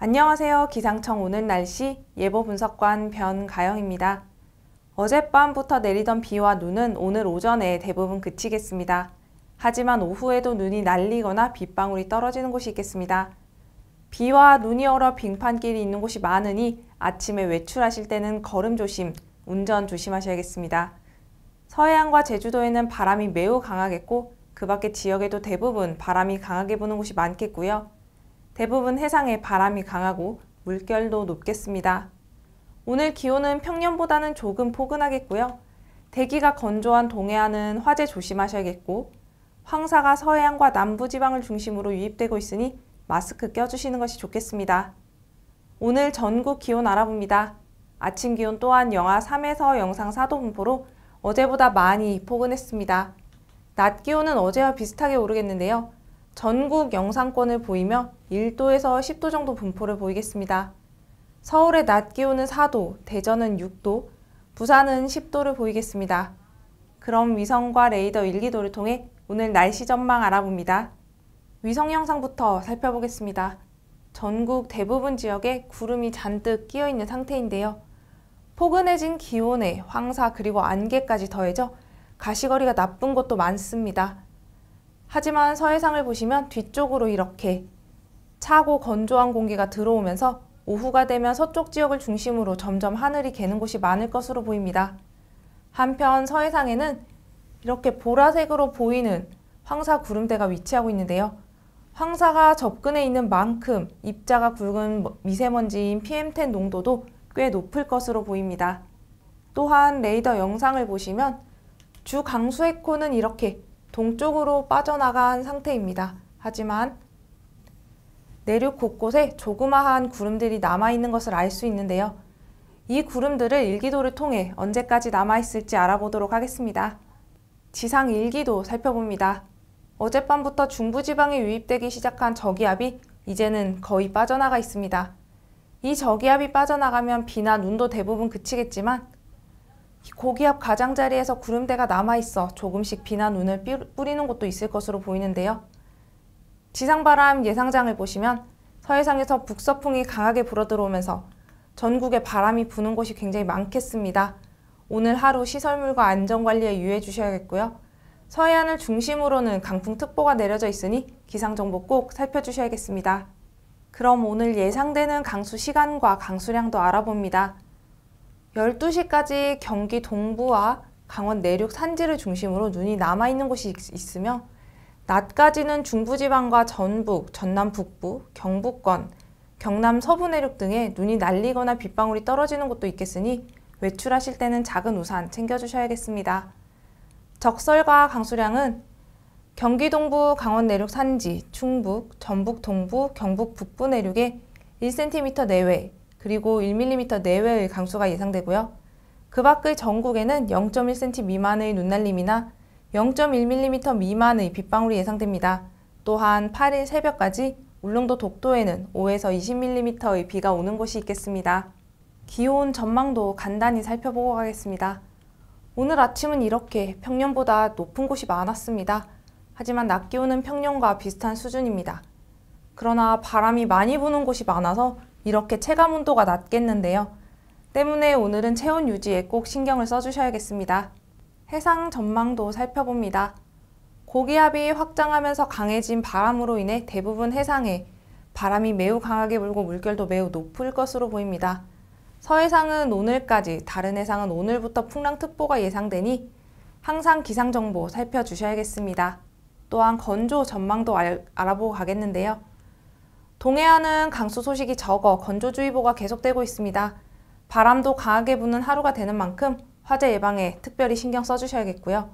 안녕하세요. 기상청 오늘 날씨 예보 분석관 변가영입니다. 어젯밤부터 내리던 비와 눈은 오늘 오전에 대부분 그치겠습니다. 하지만 오후에도 눈이 날리거나 빗방울이 떨어지는 곳이 있겠습니다. 비와 눈이 얼어 빙판길이 있는 곳이 많으니 아침에 외출하실 때는 걸음 조심, 운전 조심하셔야겠습니다. 서해안과 제주도에는 바람이 매우 강하겠고 그 밖의 지역에도 대부분 바람이 강하게 부는 곳이 많겠고요. 대부분 해상에 바람이 강하고 물결도 높겠습니다. 오늘 기온은 평년보다는 조금 포근하겠고요. 대기가 건조한 동해안은 화재 조심하셔야겠고 황사가 서해안과 남부지방을 중심으로 유입되고 있으니 마스크 껴주시는 것이 좋겠습니다. 오늘 전국 기온 알아봅니다. 아침 기온 또한 영하 3에서 영상 4도 분포로 어제보다 많이 포근했습니다. 낮 기온은 어제와 비슷하게 오르겠는데요. 전국 영상권을 보이며 1도에서 10도 정도 분포를 보이겠습니다. 서울의 낮 기온은 4도, 대전은 6도, 부산은 10도를 보이겠습니다. 그럼 위성과 레이더 일기도를 통해 오늘 날씨 전망 알아봅니다. 위성 영상부터 살펴보겠습니다. 전국 대부분 지역에 구름이 잔뜩 끼어 있는 상태인데요. 포근해진 기온에 황사 그리고 안개까지 더해져 가시거리가 나쁜 곳도 많습니다. 하지만 서해상을 보시면 뒤쪽으로 이렇게 차고 건조한 공기가 들어오면서 오후가 되면 서쪽 지역을 중심으로 점점 하늘이 개는 곳이 많을 것으로 보입니다. 한편 서해상에는 이렇게 보라색으로 보이는 황사 구름대가 위치하고 있는데요. 황사가 접근해 있는 만큼 입자가 굵은 미세먼지인 PM10 농도도 꽤 높을 것으로 보입니다. 또한 레이더 영상을 보시면 주 강수의 코는 이렇게 동쪽으로 빠져나간 상태입니다. 하지만 내륙 곳곳에 조그마한 구름들이 남아있는 것을 알 수 있는데요. 이 구름들을 일기도를 통해 언제까지 남아있을지 알아보도록 하겠습니다. 지상 일기도 살펴봅니다. 어젯밤부터 중부지방에 유입되기 시작한 저기압이 이제는 거의 빠져나가 있습니다. 이 저기압이 빠져나가면 비나 눈도 대부분 그치겠지만 고기압 가장자리에서 구름대가 남아있어 조금씩 비나 눈을 뿌리는 곳도 있을 것으로 보이는데요. 지상바람 예상장을 보시면 서해상에서 북서풍이 강하게 불어들어오면서 전국에 바람이 부는 곳이 굉장히 많겠습니다. 오늘 하루 시설물과 안전관리에 유해 의 주셔야겠고요. 서해안을 중심으로는 강풍특보가 내려져 있으니 기상정보 꼭 살펴주셔야겠습니다. 그럼 오늘 예상되는 강수 시간과 강수량도 알아봅니다. 12시까지 경기 동부와 강원 내륙 산지를 중심으로 눈이 남아있는 곳이 있으며 낮까지는 중부지방과 전북, 전남 북부, 경북권, 경남 서부 내륙 등에 눈이 날리거나 빗방울이 떨어지는 곳도 있겠으니 외출하실 때는 작은 우산 챙겨주셔야겠습니다. 적설과 강수량은 경기 동부, 강원 내륙 산지, 충북, 전북 동부, 경북 북부 내륙에 1cm 내외, 그리고 1mm 내외의 강수가 예상되고요. 그 밖의 전국에는 0.1cm 미만의 눈날림이나 0.1mm 미만의 빗방울이 예상됩니다. 또한 8일 새벽까지 울릉도 독도에는 5에서 20mm의 비가 오는 곳이 있겠습니다. 기온 전망도 간단히 살펴보고 가겠습니다. 오늘 아침은 이렇게 평년보다 높은 곳이 많았습니다. 하지만 낮 기온은 평년과 비슷한 수준입니다. 그러나 바람이 많이 부는 곳이 많아서 이렇게 체감 온도가 낮겠는데요. 때문에 오늘은 체온 유지에 꼭 신경을 써주셔야겠습니다. 해상 전망도 살펴봅니다. 고기압이 확장하면서 강해진 바람으로 인해 대부분 해상에 바람이 매우 강하게 불고 물결도 매우 높을 것으로 보입니다. 서해상은 오늘까지, 다른 해상은 오늘부터 풍랑특보가 예상되니 항상 기상정보 살펴주셔야겠습니다. 또한 건조 전망도 알, 아보고 가겠는데요. 동해안은 강수 소식이 적어 건조주의보가 계속되고 있습니다. 바람도 강하게 부는 하루가 되는 만큼 화재 예방에 특별히 신경 써주셔야겠고요.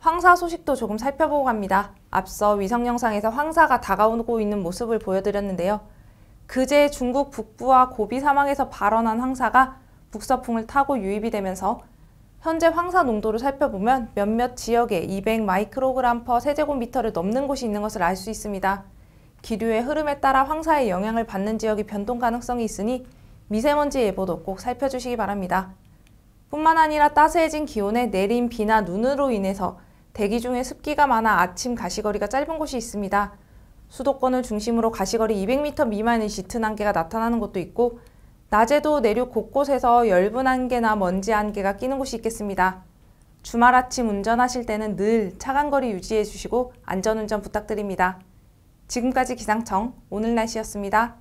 황사 소식도 조금 살펴보고 갑니다. 앞서 위성 영상에서 황사가 다가오고 있는 모습을 보여드렸는데요. 그제 중국 북부와 고비 사막에서 발원한 황사가 북서풍을 타고 유입이 되면서 현재 황사 농도를 살펴보면 몇몇 지역에 200 마이크로그램 퍼 세제곱미터를 넘는 곳이 있는 것을 알 수 있습니다. 기류의 흐름에 따라 황사의 영향을 받는 지역이 변동 가능성이 있으니 미세먼지 예보도 꼭 살펴주시기 바랍니다. 뿐만 아니라 따스해진 기온에 내린 비나 눈으로 인해서 대기 중에 습기가 많아 아침 가시거리가 짧은 곳이 있습니다. 수도권을 중심으로 가시거리 200m 미만의 짙은 안개가 나타나는 곳도 있고 낮에도 내륙 곳곳에서 열분 안개나 먼지 안개가 끼는 곳이 있겠습니다. 주말 아침 운전하실 때는 늘 차간 거리 유지해 주시고 안전운전 부탁드립니다. 지금까지 기상청 오늘 날씨였습니다.